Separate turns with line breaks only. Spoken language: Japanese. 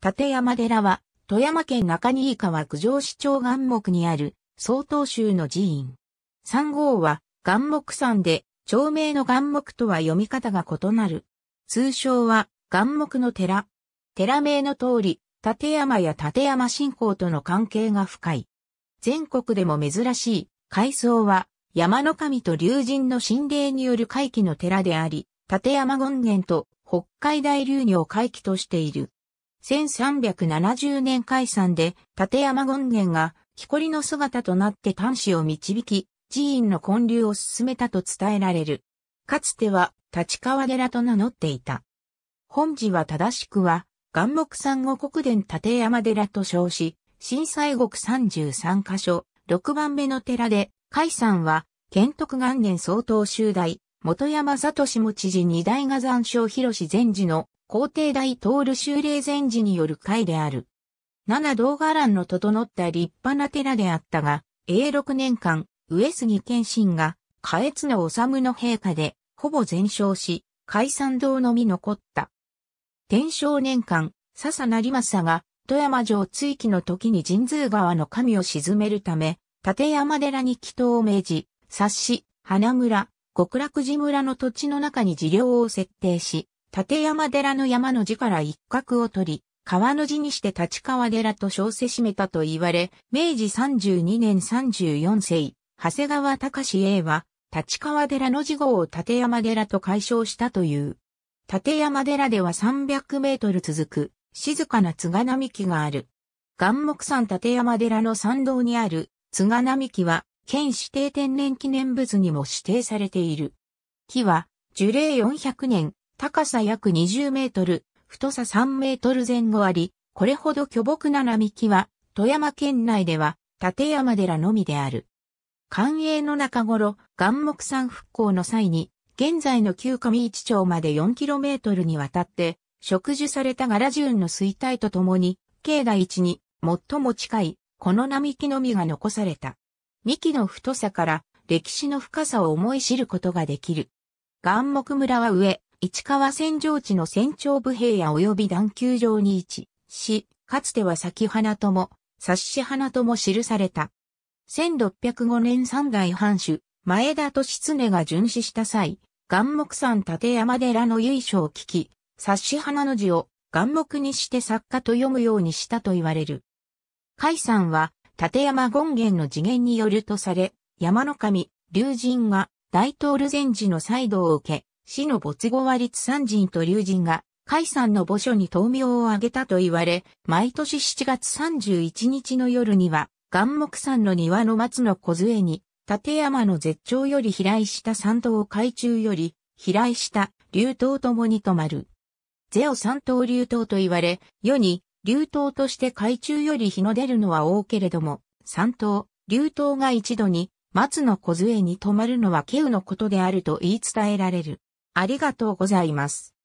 立山寺は、富山県中新川九条市長岩木にある、曹洞宗の寺院。三号は、岩木山で、町名の岩木とは読み方が異なる。通称は、岩木の寺。寺名の通り、立山や立山信仰との関係が深い。全国でも珍しい、海藻は、山の神と竜神の神霊による回帰の寺であり、立山権現と北海大流を回帰としている。1370年解散で、立山権現が、木こりの姿となって端子を導き、寺院の建立を進めたと伝えられる。かつては、立川寺と名乗っていた。本寺は正しくは、岩木山後国殿立山寺と称し、震災国33カ所、6番目の寺で、海山は、建徳元年総統集大、元山里下知事二大画山小広志禅寺の皇帝大る修霊禅寺による会である。七道伽藍の整った立派な寺であったが、永禄年間、上杉謙信が、下越の治の陛下で、ほぼ全焼し、解散堂のみ残った。天正年間、笹成政が、富山城追記の時に神通川の神を沈めるため、立山寺に祈祷を命じ、冊子、花村、極楽寺村の土地の中に寺領を設定し、立山寺の山の字から一角を取り、川の字にして立川寺と称せしめたと言われ、明治32年34世、長谷川隆 A は、立川寺の字号を立山寺と解消したという。立山寺では300メートル続く、静かな津賀並木がある。岩木山立山寺の参道にある津賀並木は、県指定天然記念物にも指定されている。木は、樹齢400年、高さ約20メートル、太さ3メートル前後あり、これほど巨木な並木は、富山県内では、立山寺のみである。官営の中頃、岩木山復興の際に、現在の旧上市町まで4トルにわたって、植樹されたガラジューンの衰退とともに、境内一に最も近い、この並木のみが残された。幹の太さから歴史の深さを思い知ることができる。岩木村は上、市川戦場地の戦長部兵や及び団球場に位置し、かつては咲花とも、冊子花とも記された。1605年三代藩主、前田利常が巡視した際、岩木山立山寺の由緒を聞き、冊子花の字を岩木にして作家と読むようにしたと言われる。海山は、立山権現の次元によるとされ、山の神、竜神が大東領禅寺の再度を受け、死の没後は立山人と竜神が、海山の墓所に灯明をあげたと言われ、毎年7月31日の夜には、岩木山の庭の松の小杖に、立山の絶頂より飛来した山頭海中より、飛来した竜頭ともに止まる。ゼオ三頭竜頭と言われ、世に竜頭として海中より日の出るのは多けれども、三頭、竜頭が一度に松の小杖に止まるのは稀有のことであると言い伝えられる。ありがとうございます。